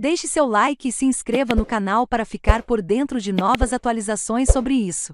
Deixe seu like e se inscreva no canal para ficar por dentro de novas atualizações sobre isso.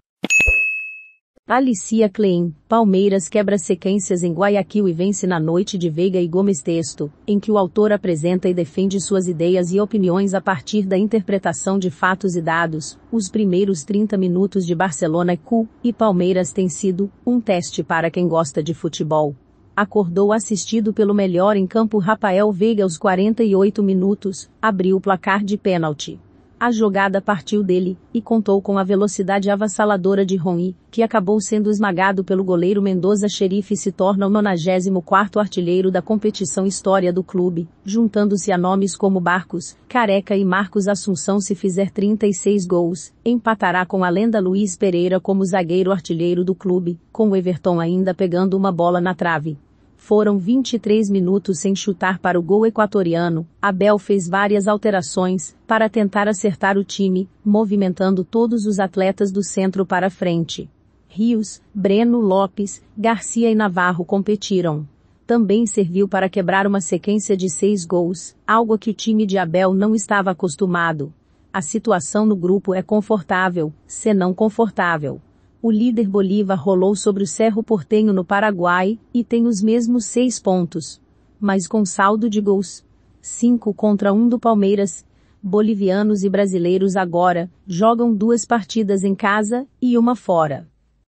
Alicia Klein, Palmeiras quebra sequências em Guayaquil e vence na noite de Veiga e Gomes texto, em que o autor apresenta e defende suas ideias e opiniões a partir da interpretação de fatos e dados. Os primeiros 30 minutos de Barcelona e Cu e Palmeiras têm sido um teste para quem gosta de futebol acordou assistido pelo melhor em campo Rafael Veiga aos 48 minutos, abriu o placar de pênalti. A jogada partiu dele, e contou com a velocidade avassaladora de Rony, que acabou sendo esmagado pelo goleiro Mendoza Xerife e se torna o 94 artilheiro da competição história do clube, juntando-se a nomes como Barcos, Careca e Marcos Assunção se fizer 36 gols, empatará com a lenda Luiz Pereira como zagueiro artilheiro do clube, com Everton ainda pegando uma bola na trave. Foram 23 minutos sem chutar para o gol equatoriano. Abel fez várias alterações para tentar acertar o time, movimentando todos os atletas do centro para frente. Rios, Breno Lopes, Garcia e Navarro competiram. Também serviu para quebrar uma sequência de seis gols, algo a que o time de Abel não estava acostumado. A situação no grupo é confortável, se não confortável o líder Bolívar rolou sobre o Cerro Portenho no Paraguai, e tem os mesmos seis pontos. Mas com saldo de gols. 5 contra 1 um do Palmeiras, bolivianos e brasileiros agora, jogam duas partidas em casa, e uma fora.